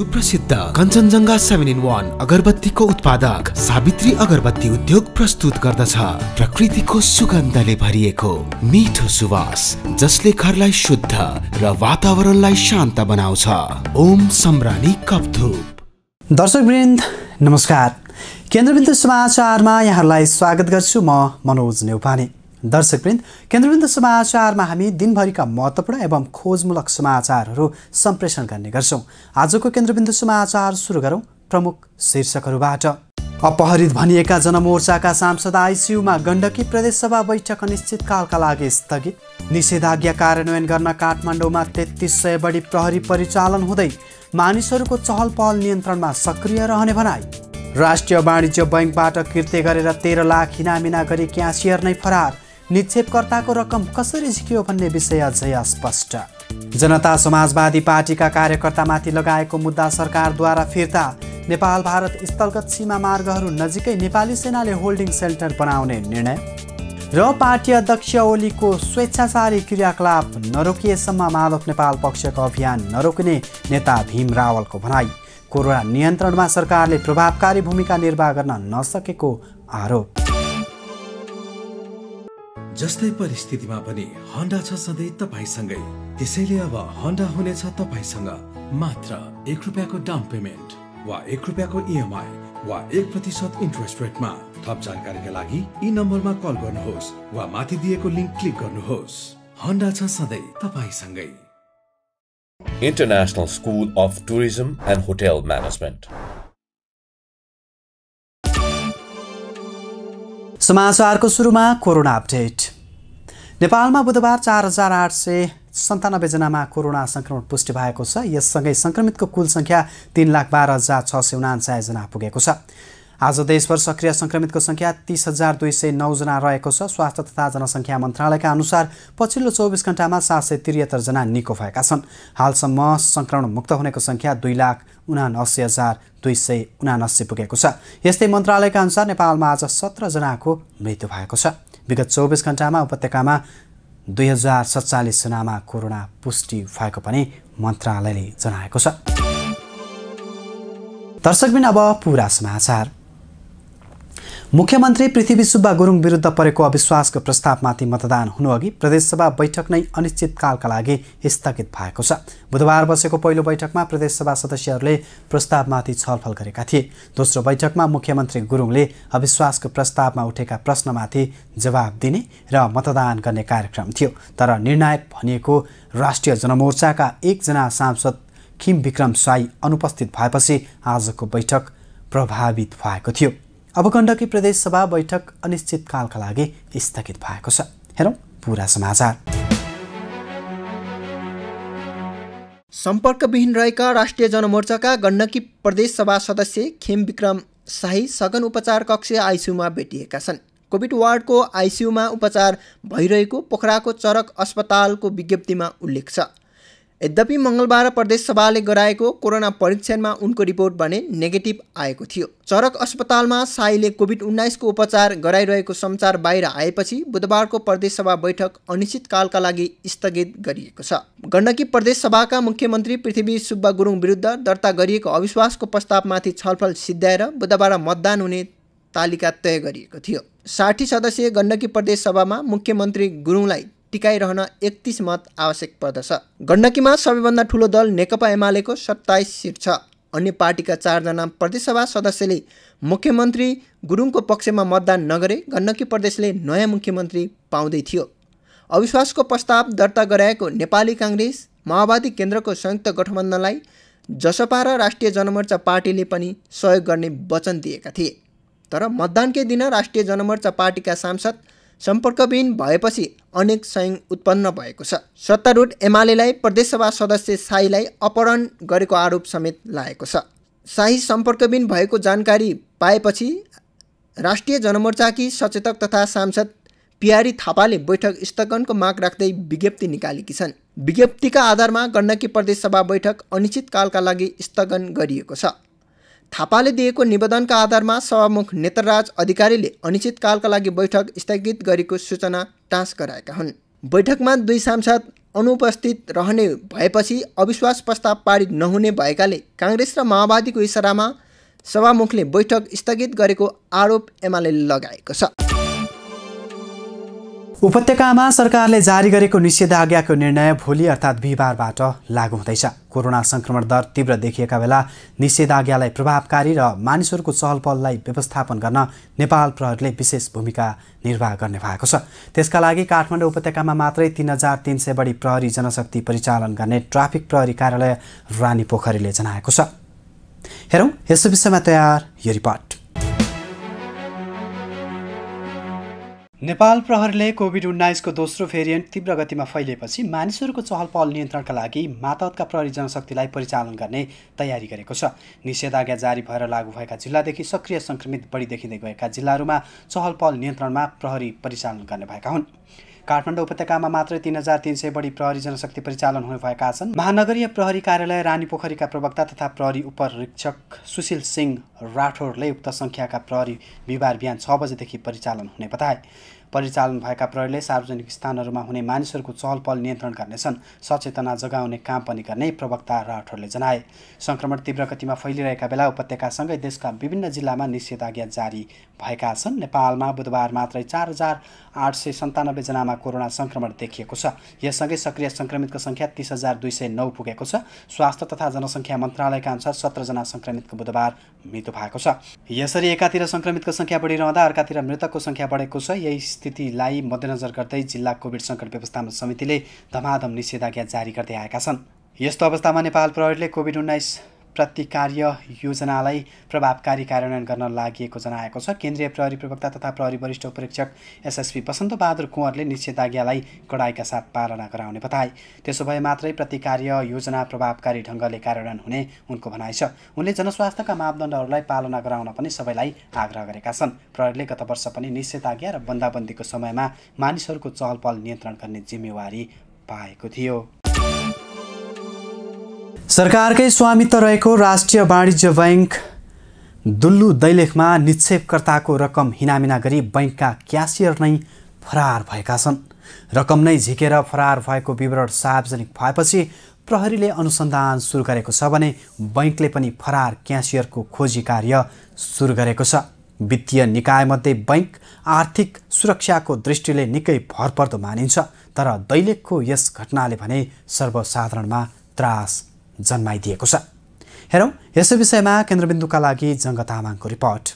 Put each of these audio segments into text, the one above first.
सुप्रसिद्ध Kanchenjunga seven in one अगरबत्तीको उत्पादक सावित्री अगरबत्ती उद्योग प्रस्तुत गर्दछ प्रकृतिको सुगन्धले भरिएको मिठो सुवास जसले घरलाई शुद्ध र वातावरणलाई शान्त बनाउँछ ओम सम्रानी कपधुप दर्शकवृन्द नमस्कार केन्द्रबिन्दु समाचारमा यहाँहरूलाई स्वागत गर्छु म मनोज नेउपाने दर्शकवृन्द केन्द्रबिन्दु समाचारमा हामी दिनभरिका महत्त्वपूर्ण एवं खोजमूलक समाचारहरू सम्प्रेषण गर्ने गर्छौँ आजको केन्द्रबिन्दु समाचार सुरु गरौँ प्रमुख शीर्षकहरूबाट अपहरित भनिएका जनमोर्चाका सांसद आइसियुमा गण्डकी प्रदेशसभा बैठक अनिश्चितकालका लागि स्थगित निषेधाज्ञा कार्यान्वयन गर्न काठमाडौँमा तेत्तिस सय बढी प्रहरी परिचालन हुँदै मानिसहरूको चहल पहल नियन्त्रणमा सक्रिय रहने भनाई राष्ट्रिय वाणिज्य बैङ्कबाट कृत्य गरेर तेह्र लाख हिनामिना गरी क्यासियर नै फरार निक्षेपकर्ताको रकम कसरी झिक्यो भन्ने विषय अझै अस्पष्ट जनता समाजवादी पार्टीका कार्यकर्तामाथि लगाएको मुद्दा सरकारद्वारा फिर्ता नेपाल भारत स्थलगत सीमा मार्गहरू नजिकै नेपाली सेनाले होल्डिङ सेल्टर बनाउने निर्णय र पार्टी अध्यक्ष ओलीको स्वेच्छाचारी क्रियाकलाप नरोकिएसम्म माधव नेपाल पक्षको अभियान नरोकिने नेता भीम रावलको भनाई कोरोना नियन्त्रणमा सरकारले प्रभावकारी भूमिका निर्वाह गर्न नसकेको आरोप जस्तै परिस्थितिमा पनि हन्डा छ सधैँ तपाईँसँगै त्यसैले अब हन्डा हुनेछ तपाईँसँग मात्र एक रुपियाँको डाउन पेमेन्ट वा एक रुपियाँको इएमआई e वा एक प्रतिशत इन्ट्रेस्ट रेटमा थप जानकारीका लागि यी नम्बरमा कल गर्नुहोस् वा माथि दिएको लिङ्क क्लिक गर्नुहोस् हन्डा छ सधैँ तपाईँसँगै International School of Tourism and Hotel Management समाचारको सुरुमा कोरोना अपडेट नेपालमा बुधबार चार हजार आठ सय सन्तानब्बेजनामा कोरोना सङ्क्रमण पुष्टि भएको छ यससँगै सङ्क्रमितको कुल सङ्ख्या तिन लाख बाह्र हजार छ सय उनान्सयजना पुगेको छ आज देशभर सक्रिय संक्रमितको सङ्ख्या तिस हजार दुई सय नौजना रहेको छ स्वास्थ्य तथा जनसङ्ख्या मन्त्रालयका अनुसार पछिल्लो चौबिस घन्टामा सात सय त्रिहत्तरजना निको भएका छन् हालसम्म मुक्त हुनेको सङ्ख्या दुई लाख उनासी हजार दुई सय उनासी पुगेको छ यस्तै मन्त्रालयका अनुसार नेपालमा आज सत्रजनाको मृत्यु भएको छ विगत चौबिस घन्टामा उपत्यकामा दुई हजार सत्तालिसजनामा कोरोना पुष्टि भएको पनि मन्त्रालयले जनाएको छ दर्शकबिन अब पुरा समाचार मुख्यमन्त्री पृथ्वी सुब्बा गुरुङ विरुद्ध परेको अविश्वासको प्रस्तावमाथि मतदान हुनुअघि प्रदेशसभा बैठक नै अनिश्चितकालका लागि स्थगित भएको छ बुधबार बसेको पहिलो बैठकमा प्रदेशसभा सदस्यहरूले प्रस्तावमाथि छलफल गरेका थिए दोस्रो बैठकमा मुख्यमन्त्री गुरुङले अविश्वासको प्रस्तावमा उठेका प्रश्नमाथि जवाब दिने र मतदान गर्ने कार्यक्रम थियो तर निर्णायक भनिएको राष्ट्रिय जनमोर्चाका एकजना सांसद खिम विक्रम साई अनुपस्थित भएपछि आजको बैठक प्रभावित भएको थियो अब गण्डकी प्रदेशसभा बैठक अनिश्चितकालका लागि स्थगित भएको छ हेरौँ पुरा समाचार सम्पर्कविहीन रहेका राष्ट्रिय जनमोर्चाका गण्डकी प्रदेशसभा सदस्य खेम विक्रम शाही सघन उपचार कक्ष आइसियुमा भेटिएका छन् कोभिड वार्डको आइसियुमा उपचार भइरहेको पोखराको चरक अस्पतालको विज्ञप्तिमा उल्लेख छ यद्यपि मङ्गलबार प्रदेश सभाले गराएको कोरोना परीक्षणमा उनको रिपोर्ट भने नेगेटिभ आएको थियो चरक अस्पतालमा साईले कोभिड उन्नाइसको उपचार गराइरहेको समाचार बाहिर आएपछि बुधबारको प्रदेश सभा बैठक अनिश्चितकालका लागि स्थगित गरिएको छ गण्डकी प्रदेश सभाका मुख्यमन्त्री पृथ्वी सुब्बा गुरुङ विरुद्ध दर्ता गरिएको अविश्वासको प्रस्तावमाथि छलफल सिद्ध्याएर बुधबार मतदान हुने तालिका तय गरिएको थियो साठी सदस्यीय गण्डकी प्रदेश सभामा मुख्यमन्त्री गुरुङलाई टिकाइरहन एकतिस मत आवश्यक पर्दछ गण्डकीमा सबैभन्दा ठुलो दल नेकपा एमालेको सत्ताइस सिट छ अन्य पार्टीका चारजना प्रदेशसभा सदस्यले मुख्यमन्त्री गुरुङको पक्षमा मतदान नगरे गण्डकी प्रदेशले नयाँ मुख्यमन्त्री पाउँदै थियो अविश्वासको प्रस्ताव दर्ता गराएको नेपाली काङ्ग्रेस माओवादी केन्द्रको संयुक्त गठबन्धनलाई जसपा र राष्ट्रिय जनमोर्चा पार्टीले पनि सहयोग गर्ने वचन दिएका थिए तर मतदानकै दिन राष्ट्रिय जनमोर्चा पार्टीका सांसद सम्पर्कविहीन भएपछि अनेक संयङ उत्पन्न भएको छ सत्तारूढ एमालेलाई प्रदेशसभा सदस्य शाहीलाई अपहरण गरेको आरोप समेत लागेको छ शाही सम्पर्कविहीन भएको जानकारी पाएपछि राष्ट्रिय जनमोर्चाकी सचेतक तथा सांसद पियारी थापाले बैठक स्थगनको माग राख्दै विज्ञप्ति निकालेकी छन् विज्ञप्तिका आधारमा गण्डकी प्रदेशसभा बैठक अनिश्चितकालका लागि स्थगन गरिएको छ थापाले दिएको निवेदनका आधारमा सभामुख नेत्रराज अधिकारीले अनिश्चितकालका लागि बैठक स्थगित गरेको सूचना टाँस गराएका हुन् बैठकमा दुई सांसद अनुपस्थित रहने भएपछि अविश्वास प्रस्ताव पारित नहुने भएकाले काङ्ग्रेस र माओवादीको इसारामा सभामुखले बैठक स्थगित गरेको आरोप एमाले लगाएको छ उपत्यकामा सरकारले जारी गरेको निषेधाज्ञाको निर्णय भोलि अर्थात् बिहिबारबाट लागू हुँदैछ कोरोना सङ्क्रमण दर तीव्र देखिएका बेला निषेधाज्ञालाई प्रभावकारी र मानिसहरूको चहलपहललाई व्यवस्थापन गर्न नेपाल प्रहरीले विशेष भूमिका निर्वाह गर्ने भएको छ त्यसका लागि काठमाडौँ उपत्यकामा मात्रै तिन हजार तिन सय बढी प्रहरी जनशक्ति परिचालन गर्ने ट्राफिक प्रहरी कार्यालय रानी पोखरीले जनाएको छ हेरौँ यस विषयमा तयार यो रिपोर्ट नेपाल प्रहरीले कोभिड उन्नाइसको दोस्रो भेरिएन्ट तीव्र गतिमा फैलिएपछि मानिसहरूको चहल पहल नियन्त्रणका लागि मातहतका प्रहरी जनशक्तिलाई परिचालन गर्ने तयारी गरेको छ निषेधाज्ञा जारी भएर लागू भएका जिल्लादेखि सक्रिय सङ्क्रमित बढी देखिँदै गएका जिल्लाहरूमा चहल पहल नियन्त्रणमा प्रहरी परिचालन गर्ने भएका हुन् काठमाडौँ उपत्यकामा मात्र तिन हजार तिन सय बढी प्रहरी जनशक्ति परिचालन हुने भएका छन् महानगरीय प्रहरी कार्यालय रानी पोखरीका प्रवक्ता तथा प्रहरी उपरीक्षक सुशील सिंह राठौरले उक्त सङ्ख्याका प्रहरी बिहिबार बिहान छ बजेदेखि परिचालन हुने बताए परिचालन भएका प्रहरीले सार्वजनिक स्थानहरूमा हुने मानिसहरूको चहलपहल नियन्त्रण गर्नेछन् सचेतना जगाउने काम पनि गर्ने प्रवक्ता राठौरले जनाए संक्रमण तीव्र गतिमा फैलिरहेका बेला उपत्यकासँगै देशका विभिन्न जिल्लामा निषेधाज्ञा जारी भएका छन् नेपालमा बुधबार मात्रै चार हजार आठ सय सन्तानब्बे जनामा कोरोना संक्रमण देखिएको छ यससँगै सक्रिय संक्रमितको सङ्ख्या तिस हजार दुई सय नौ पुगेको छ स्वास्थ्य तथा जनसङ्ख्या मन्त्रालयका अनुसार सत्रजना संक्रमितको बुधबार मृत्यु भएको छ यसरी एकातिर सङ्क्रमितको सङ्ख्या बढिरहँदा अर्कातिर मृतकको सङ्ख्या बढेको छ यही स्थितिलाई मध्यनजर गर्दै जिल्ला कोभिड सङ्कट व्यवस्थापन समितिले धमाधम निषेधाज्ञा जारी गर्दै आएका छन् यस्तो अवस्थामा नेपाल प्रहरीले कोभिड उन्नाइस प्रतिकार्य योजनालाई प्रभावकारी कार्यान्वयन गर्न लागि जनाएको छ केन्द्रीय प्रहरी प्रवक्ता तथा प्रहरी वरिष्ठ उपरीक्षक एसएसपी बहादुर कुँवरले निषेधाज्ञालाई कडाइका साथ पालना गराउने बताए त्यसो भए मात्रै प्रतिकार्य योजना प्रभावकारी ढङ्गले कार्यान्वयन हुने उनको भनाइ छ उनले जनस्वास्थ्यका मापदण्डहरूलाई पालना गराउन पनि सबैलाई आग्रह गरेका छन् प्रहरीले गत वर्ष पनि निषेधाज्ञा र बन्दाबन्दीको समयमा मानिसहरूको चहलपहल नियन्त्रण गर्ने जिम्मेवारी पाएको थियो सरकारकै स्वामित्व रहेको राष्ट्रिय वाणिज्य बैङ्क दुल्लु दैलेखमा निक्षेपकर्ताको रकम हिनामिना गरी बैङ्कका क्यासियर नै फरार भएका छन् रकम नै झिकेर फरार भएको विवरण सार्वजनिक भएपछि प्रहरीले अनुसन्धान सुरु गरेको छ भने बैङ्कले पनि फरार क्यासियरको खोजी कार्य सुरु गरेको छ वित्तीय निकायमध्ये बैङ्क आर्थिक सुरक्षाको दृष्टिले निकै भरपर्दो मानिन्छ तर दैलेखको यस घटनाले भने सर्वसाधारणमा त्रास जन्माइदिएको छ हेरौँ यस विषयमा केन्द्रबिन्दुका लागि जङ्ग तामाङको रिपोर्ट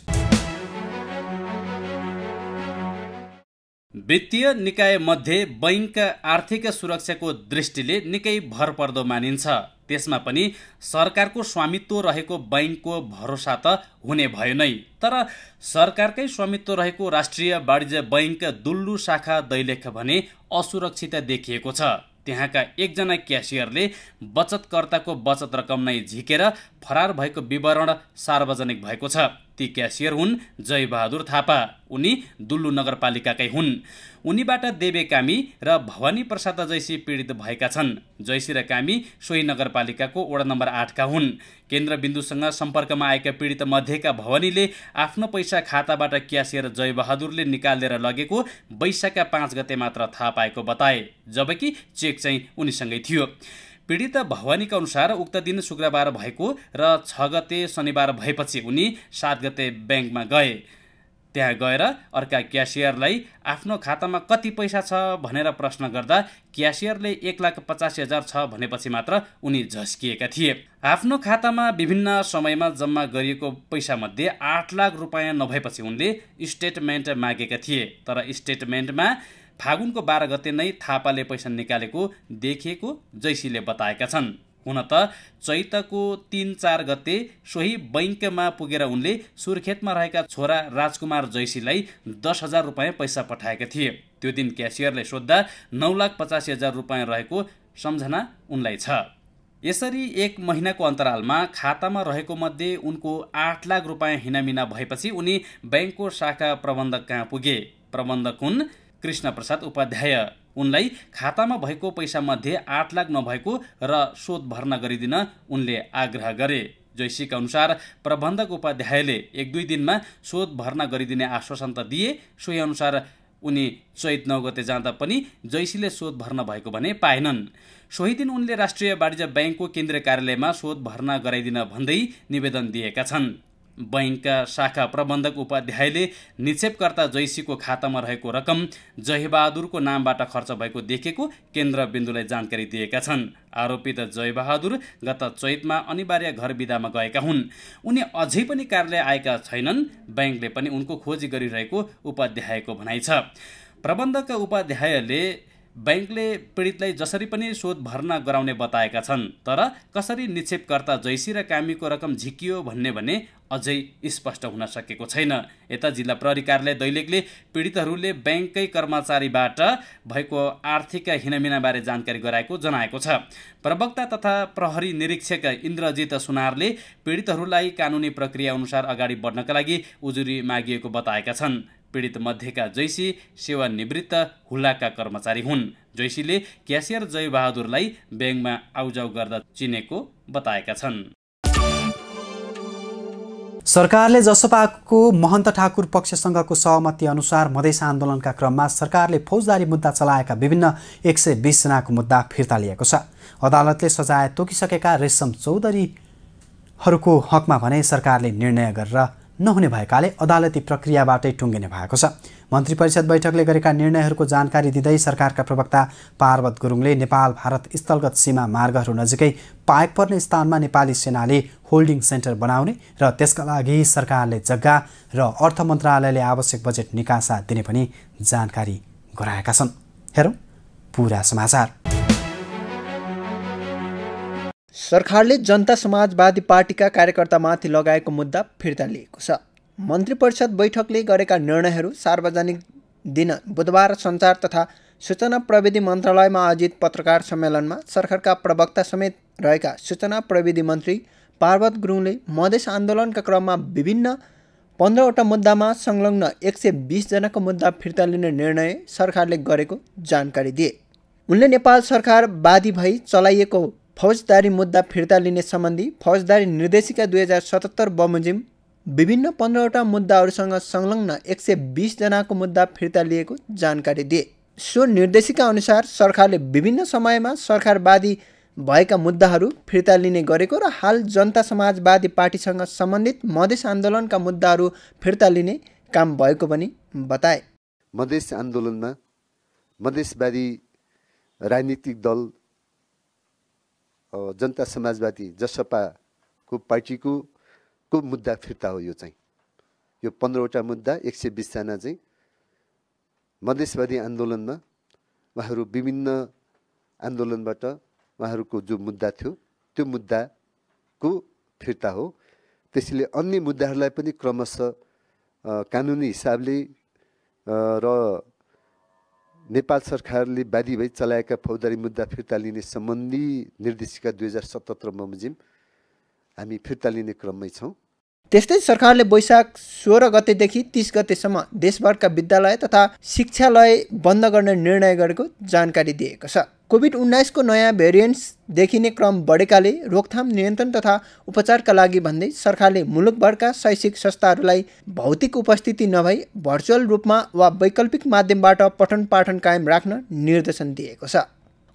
वित्तीय निकाय मध्ये बैङ्कका आर्थिक सुरक्षाको दृष्टिले निकै भरपर्दो मानिन्छ त्यसमा पनि सरकारको स्वामित्व रहेको बैङ्कको भरोसा त हुने भयो नै तर सरकारकै स्वामित्व रहेको राष्ट्रिय वाणिज्य बैङ्क दुल्लु शाखा दैलेख भने असुरक्षित देखिएको छ त्यहाँका एकजना क्यासियरले बचतकर्ताको बचत रकम नै झिकेर फरार भएको विवरण सार्वजनिक भएको छ ती क्यासियर हुन् जयबहादुर थापा उनी दुल्लु नगरपालिकाकै हुन् उनीबाट देवे कामी र भवानी प्रसाद जैसी पीडित भएका छन् जैसी र कामी सोही नगरपालिकाको वडा नम्बर आठका हुन् केन्द्रबिन्दुसँग सम्पर्कमा आएका पीडित मध्येका भवानीले आफ्नो पैसा खाताबाट क्यासियर जयबहादुरले निकालेर लगेको वैशाखका पाँच गते मात्र थाहा पाएको बताए जबकि चेक चाहिँ उनीसँगै थियो पीडित भवानीका अनुसार उक्त दिन शुक्रबार भएको र छ गते शनिबार भएपछि उनी सात गते ब्याङ्कमा गए त्यहाँ गएर अर्का क्यासियरलाई आफ्नो खातामा कति पैसा छ भनेर प्रश्न गर्दा क्यासियरले एक लाख पचासी हजार छ भनेपछि मात्र उनी झस्किएका थिए आफ्नो खातामा विभिन्न समयमा जम्मा गरिएको पैसामध्ये आठ लाख रुपियाँ नभएपछि उनले स्टेटमेन्ट मागेका थिए तर स्टेटमेन्टमा फागुनको बाह्र गते नै थापाले पैसा निकालेको देखिएको जैसीले बताएका छन् हुन त चैतको तिन चार गते सोही बैङ्कमा पुगेर उनले सुर्खेतमा रहेका छोरा राजकुमार जैसीलाई दस हजार रुपियाँ पैसा पठाएका थिए त्यो दिन क्यासियरले सोद्धा नौ लाख पचासी हजार रुपियाँ रहेको सम्झना उनलाई छ यसरी एक महिनाको अन्तरालमा खातामा रहेको मध्ये उनको आठ लाख रुपियाँ हिनामिना भएपछि उनी ब्याङ्कको शाखा प्रबन्धक कहाँ पुगे प्रबन्धक हुन् कृष्ण प्रसाद उपाध्याय उनलाई खातामा भएको पैसा मध्ये आठ लाख नभएको र शोध भर्ना गरिदिन उनले आग्रह गरे जैसीका अनुसार प्रबन्धक उपाध्यायले एक दुई दिनमा शोध भर्ना गरिदिने आश्वासन त दिए सोही अनुसार उनी चैत नौ गते जाँदा पनि जैसीले शोध भर्ना भएको भने पाएनन् सोही दिन उनले राष्ट्रिय वाणिज्य ब्याङ्कको केन्द्रीय कार्यालयमा शोध भर्ना गराइदिन भन्दै निवेदन दिएका छन् बैङ्कका शाखा प्रबन्धक उपाध्यायले निक्षेपकर्ता जैसीको खातामा रहेको रकम जयबहादुरको नामबाट खर्च भएको देखेको केन्द्रबिन्दुलाई जानकारी दिएका छन् आरोपित जयबहादुर गत चैतमा अनिवार्य घर विदामा गएका हुन् उनी अझै पनि कार्यालय आएका छैनन् बैङ्कले पनि उनको खोजी गरिरहेको उपाध्यायको भनाइ छ प्रबन्धकका उपाध्यायले बैङ्कले पीडितलाई जसरी पनि शोध भर्ना गराउने बताएका छन् तर कसरी निक्षेपकर्ता जैसी र कामीको रकम झिकियो भन्ने भने अझै स्पष्ट हुन सकेको छैन यता जिल्ला प्रहरी कार्यालय दैलेखले पीडितहरूले ब्याङ्ककै कर्मचारीबाट भएको आर्थिक हिनामिनाबारे जानकारी गराएको जनाएको छ प्रवक्ता तथा प्रहरी निरीक्षक इन्द्रजित सुनारले पीडितहरूलाई कानुनी प्रक्रिया अनुसार अगाडि बढ्नका लागि उजुरी मागिएको बताएका छन् पीडित मध्येका जैसी सेवानिवृत्त हुलाका कर्मचारी हुन् जैसीले क्यासियर जयबहादुरलाई ब्याङ्कमा आउजाउ गर्दा चिनेको बताएका छन् सरकारले जसपाको महन्त ठाकुर पक्षसँगको सहमति अनुसार मधेस आन्दोलनका क्रममा सरकारले फौजदारी मुद्दा चलाएका विभिन्न एक सय बिसजनाको मुद्दा फिर्ता लिएको छ अदालतले सजाय तोकिसकेका रेशम चौधरीहरूको हकमा भने सरकारले निर्णय गरेर नहुने भएकाले अदालती प्रक्रियाबाटै टुङ्गिने भएको छ मन्त्री परिषद बैठकले गरेका निर्णयहरूको जानकारी दिँदै सरकारका प्रवक्ता पार्वत गुरुङले नेपाल भारत स्थलगत सीमा मार्गहरू नजिकै पाएक पर्ने स्थानमा नेपाली सेनाले होल्डिङ सेन्टर बनाउने र त्यसका लागि सरकारले जग्गा र अर्थ मन्त्रालयले आवश्यक बजेट निकासा दिने पनि जानकारी गराएका छन् हेरौँ पुरा समाचार सरकारले जनता समाजवादी पार्टीका कार्यकर्तामाथि लगाएको मुद्दा फिर्ता लिएको छ मन्त्री परिषद बैठकले गरेका निर्णयहरू सार्वजनिक दिन बुधबार सञ्चार तथा सूचना प्रविधि मन्त्रालयमा आयोजित पत्रकार सम्मेलनमा सरकारका प्रवक्ता समेत रहेका सूचना प्रविधि मन्त्री पार्वत गुरुङले मधेस आन्दोलनका क्रममा विभिन्न पन्ध्रवटा मुद्दामा संलग्न एक सय बिसजनाको मुद्दा फिर्ता लिने निर्णय सरकारले गरेको जानकारी दिए उनले नेपाल सरकार बाधी भई चलाइएको फौजदारी मुद्दा फिर्ता लिने सम्बन्धी फौजदारी निर्देशिका दुई हजार सतहत्तर बमोजिम विभिन्न पन्ध्रवटा मुद्दाहरूसँग संलग्न एक सय बिसजनाको मुद्दा फिर्ता लिएको जानकारी दिए सो निर्देशिका अनुसार सरकारले विभिन्न समयमा सरकारवादी भएका मुद्दाहरू फिर्ता लिने गरेको र हाल जनता समाजवादी पार्टीसँग सम्बन्धित मधेस आन्दोलनका मुद्दाहरू फिर्ता लिने काम भएको पनि बताए मधेस आन्दोलनमा मधेसवादी राजनीतिक दल जनता समाजवादी जसपाको पार्टीको को मुद्दा फिर्ता हो यो चाहिँ यो पन्ध्रवटा मुद्दा एक सय बिसजना चाहिँ मधेसवादी आन्दोलनमा उहाँहरू विभिन्न आन्दोलनबाट उहाँहरूको जो मुद्दा थियो त्यो मुद्दाको फिर्ता हो त्यसैले अन्य मुद्दाहरूलाई पनि क्रमशः कानुनी हिसाबले र नेपाल सरकारले बाधी भई चलाएका फौजदारी मुद्दा फिर्ता लिने सम्बन्धी निर्देशिका दुई हजार सतहत्तर बमोजिम हामी फिर्ता लिने क्रममै छौँ त्यस्तै सरकारले वैशाख सोह्र गतेदेखि तिस गतेसम्म देशभरका विद्यालय तथा शिक्षालय बन्द गर्ने निर्णय गरेको जानकारी दिएको छ कोभिड उन्नाइसको नयाँ भेरिएन्ट्स देखिने क्रम बढेकाले रोकथाम नियन्त्रण तथा उपचारका लागि भन्दै सरकारले मुलुकभरका शैक्षिक संस्थाहरूलाई भौतिक उपस्थिति नभई भर्चुअल रूपमा वा वैकल्पिक माध्यमबाट पठन पाठन कायम राख्न निर्देशन दिएको छ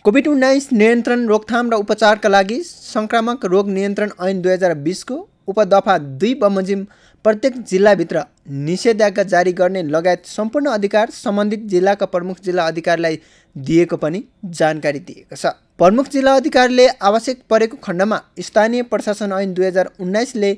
कोभिड उन्नाइस नियन्त्रण रोकथाम र उपचारका लागि सङ्क्रामक रोग नियन्त्रण ऐन दुई हजार बिसको उपदफा दुई बमोजिम प्रत्येक जिल्लाभित्र निषेधाज्ञा जारी गर्ने लगायत सम्पूर्ण अधिकार सम्बन्धित जिल्लाका प्रमुख जिल्ला अधिकारीलाई दिएको पनि जानकारी दिएको छ प्रमुख जिल्ला अधिकारीले आवश्यक परेको खण्डमा स्थानीय प्रशासन ऐन दुई हजार उन्नाइसले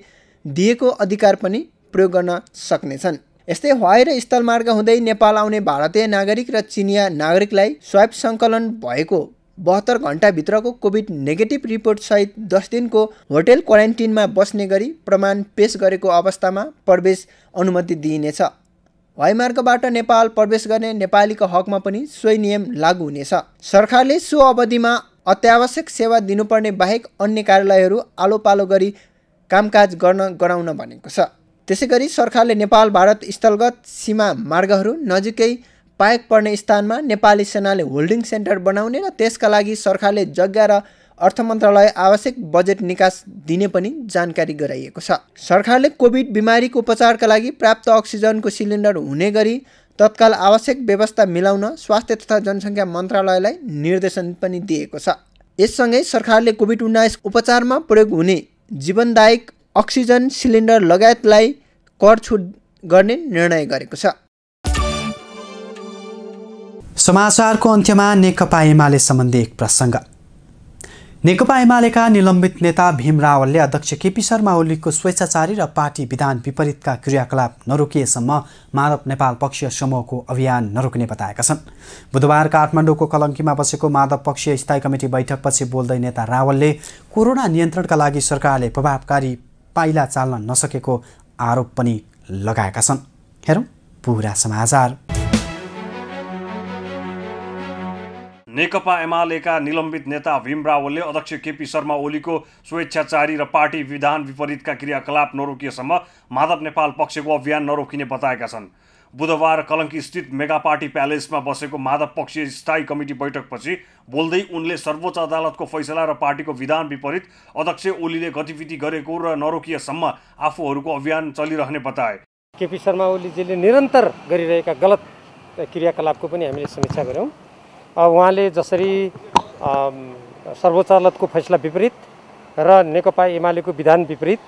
दिएको अधिकार पनि प्रयोग गर्न सक्नेछन् यस्तै हवाई र स्थलमार्ग हुँदै नेपाल आउने भारतीय नागरिक र चिनिया नागरिकलाई स्वाइप सङ्कलन भएको बहत्तर घन्टाभित्रको कोभिड नेगेटिभ रिपोर्टसहित दस दिनको होटेल क्वारेन्टिनमा बस्ने गरी प्रमाण पेश गरेको अवस्थामा प्रवेश अनुमति दिइनेछ हवाईमार्गबाट नेपाल प्रवेश गर्ने नेपालीको हकमा पनि सोही नियम लागू हुनेछ सरकारले सो अवधिमा अत्यावश्यक सेवा दिनुपर्ने बाहेक अन्य कार्यालयहरू आलो पालो गरी कामकाज गर्न गराउन भनेको छ त्यसै गरी सरकारले नेपाल भारत स्थलगत सीमा मार्गहरू नजिकै पाएक पर्ने स्थानमा नेपाली सेनाले होल्डिङ सेन्टर बनाउने र त्यसका लागि सरकारले जग्गा र अर्थ मन्त्रालय आवश्यक बजेट निकास दिने पनि जानकारी गराइएको छ सरकारले कोभिड बिमारीको उपचारका लागि प्राप्त अक्सिजनको सिलिन्डर हुने गरी तत्काल आवश्यक व्यवस्था मिलाउन स्वास्थ्य तथा जनसङ्ख्या मन्त्रालयलाई निर्देशन पनि दिएको छ यससँगै सरकारले कोभिड उन्नाइस उपचारमा प्रयोग हुने जीवनदायक अक्सिजन सिलिन्डर लगायतलाई कर छुट गर्ने निर्णय गरेको छ समाचारको अन्त्यमा नेकपा एमाले सम्बन्धी एक प्रसङ्ग नेकपा एमालेका निलम्बित नेता भीम रावलले अध्यक्ष केपी शर्मा ओलीको स्वेच्छाचारी र पार्टी विधान विपरीतका क्रियाकलाप नरोकिएसम्म माधव नेपाल पक्षीय समूहको अभियान नरोक्ने बताएका छन् बुधबार काठमाडौँको कलङ्कीमा बसेको माधव पक्षीय स्थायी कमिटी बैठकपछि बोल्दै नेता रावलले कोरोना नियन्त्रणका लागि सरकारले प्रभावकारी पाइला चाल्न नसकेको आरोप पनि लगाएका छन् हेरौँ पुरा समाचार नेकपा एमालेका निलम्बित नेता भीम रावलले अध्यक्ष केपी शर्मा ओलीको स्वेच्छाचारी र पार्टी विधान विपरीतका क्रियाकलाप नरोकिएसम्म माधव नेपाल पक्षको अभियान नरोकिने बताएका छन् बुधबार कलङ्कीस्थित मेगा पार्टी प्यालेसमा बसेको माधव पक्षीय स्थायी कमिटी बैठकपछि बोल्दै उनले सर्वोच्च अदालतको फैसला र पार्टीको विधान विपरीत अध्यक्ष ओलीले गतिविधि गरेको र नरोकिएसम्म आफूहरूको अभियान चलिरहने बताए केपी शर्मा ओलीजीले निरन्तर गरिरहेका गलत क्रियाकलापको पनि हामीले समीक्षा गऱ्यौँ उहाँले जसरी सर्वोच्च अदालतको फैसला विपरीत र नेकपा एमालेको विधान विपरीत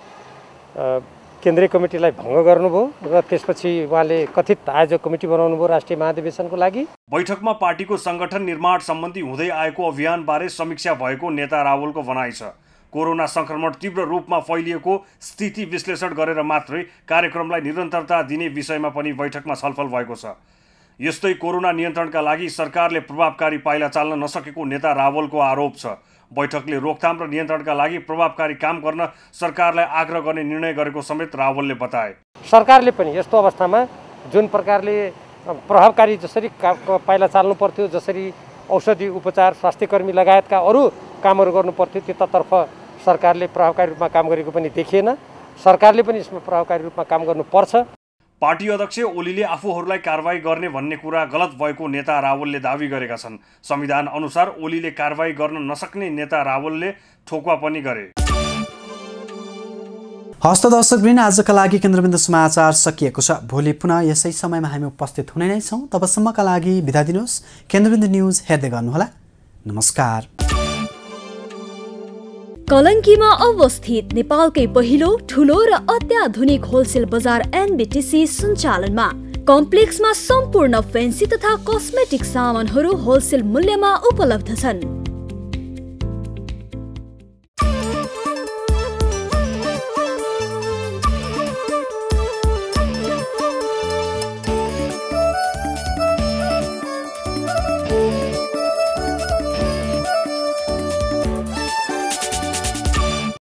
केन्द्रीय कमिटीलाई भङ्ग गर्नुभयो र त्यसपछि उहाँले कथित आयोजक कमिटी बनाउनु भयो राष्ट्रिय महाधिवेशनको लागि बैठकमा पार्टीको सङ्गठन निर्माण सम्बन्धी हुँदै आएको अभियानबारे समीक्षा भएको नेता रावलको भनाइ छ कोरोना सङ्क्रमण तीव्र रूपमा फैलिएको स्थिति विश्लेषण गरेर मात्रै कार्यक्रमलाई निरन्तरता दिने विषयमा पनि बैठकमा छलफल भएको छ यस्तै कोरोना नियन्त्रणका लागि सरकारले प्रभावकारी पाइला चाल्न नसकेको नेता रावलको आरोप छ बैठकले रोकथाम र नियन्त्रणका लागि प्रभावकारी काम गर्न सरकारलाई आग्रह गर्ने निर्णय गरेको समेत रावलले बताए सरकारले पनि यस्तो अवस्थामा जुन प्रकारले प्रभावकारी जसरी पाइला चाल्नु पर्थ्यो जसरी औषधि उपचार स्वास्थ्यकर्मी लगायतका अरू कामहरू गर्नु पर्थ्यो त्यतातर्फ सरकारले प्रभावकारी रूपमा काम गरेको पनि देखिएन सरकारले पनि यसमा प्रभावकारी रूपमा काम गर्नुपर्छ पार्टी अध्यक्ष ओलीले आफूहरूलाई कारवाही गर्ने भन्ने कुरा गलत भएको नेता रावलले दावी गरेका छन् संविधान अनुसार ओलीले कारवाही गर्न नसक्ने नेता रावलले ठोक्वा पनि गरे हस्त दर्शकबिन आजका लागि केन्द्रबिन्दु समाचार सकिएको छ भोलि पुनः यसै समयमा हामी उपस्थित हुने नै छौँ तबसम्मका लागि बिदा दिनुहोस् केन्द्रबिन्दु न्युज हेर्दै गर्नुहोला नमस्कार कलङ्कीमा अवस्थित नेपालकै पहिलो ठुलो र अत्याधुनिक होलसेल बजार एनबिटिसी सञ्चालनमा कम्प्लेक्समा सम्पूर्ण फेन्सी तथा कस्मेटिक सामानहरू होलसेल मूल्यमा उपलब्ध छन्